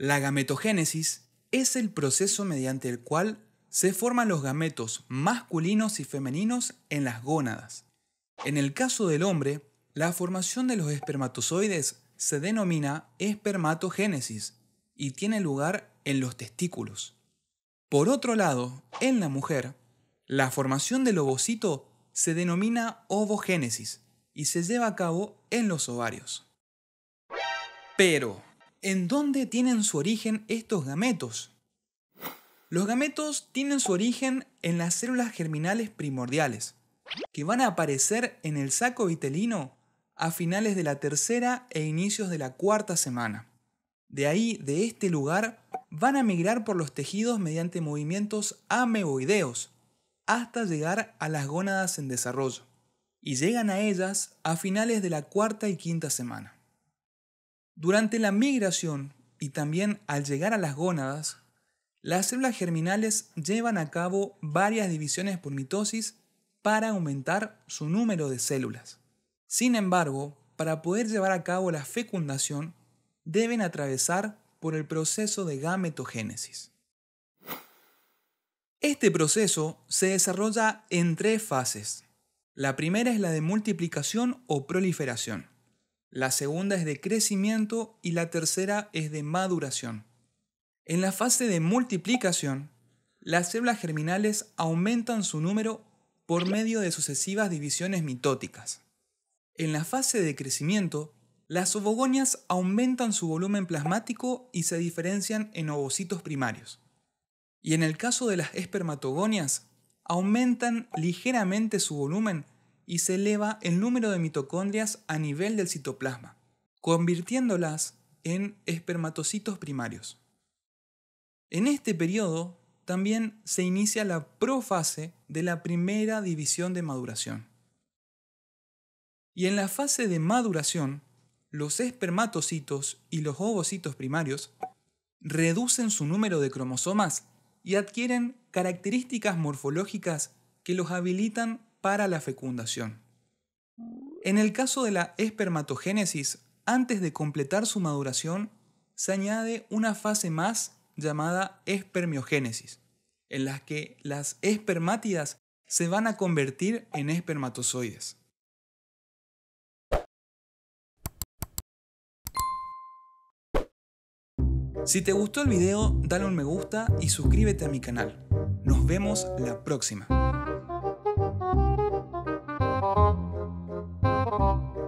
La gametogénesis es el proceso mediante el cual se forman los gametos masculinos y femeninos en las gónadas. En el caso del hombre, la formación de los espermatozoides se denomina espermatogénesis y tiene lugar en los testículos. Por otro lado, en la mujer, la formación del ovocito se denomina ovogénesis y se lleva a cabo en los ovarios. Pero, ¿En dónde tienen su origen estos gametos? Los gametos tienen su origen en las células germinales primordiales, que van a aparecer en el saco vitelino a finales de la tercera e inicios de la cuarta semana. De ahí, de este lugar, van a migrar por los tejidos mediante movimientos ameboideos, hasta llegar a las gónadas en desarrollo, y llegan a ellas a finales de la cuarta y quinta semana. Durante la migración y también al llegar a las gónadas, las células germinales llevan a cabo varias divisiones por mitosis para aumentar su número de células. Sin embargo, para poder llevar a cabo la fecundación, deben atravesar por el proceso de gametogénesis. Este proceso se desarrolla en tres fases. La primera es la de multiplicación o proliferación la segunda es de crecimiento y la tercera es de maduración. En la fase de multiplicación, las células germinales aumentan su número por medio de sucesivas divisiones mitóticas. En la fase de crecimiento, las ovogonias aumentan su volumen plasmático y se diferencian en ovocitos primarios. Y en el caso de las espermatogonias, aumentan ligeramente su volumen y se eleva el número de mitocondrias a nivel del citoplasma, convirtiéndolas en espermatocitos primarios. En este periodo también se inicia la profase de la primera división de maduración. Y en la fase de maduración, los espermatocitos y los ovocitos primarios reducen su número de cromosomas y adquieren características morfológicas que los habilitan para la fecundación. En el caso de la espermatogénesis, antes de completar su maduración, se añade una fase más llamada espermiogénesis, en la que las espermátidas se van a convertir en espermatozoides. Si te gustó el video, dale un me gusta y suscríbete a mi canal. Nos vemos la próxima. Thank you.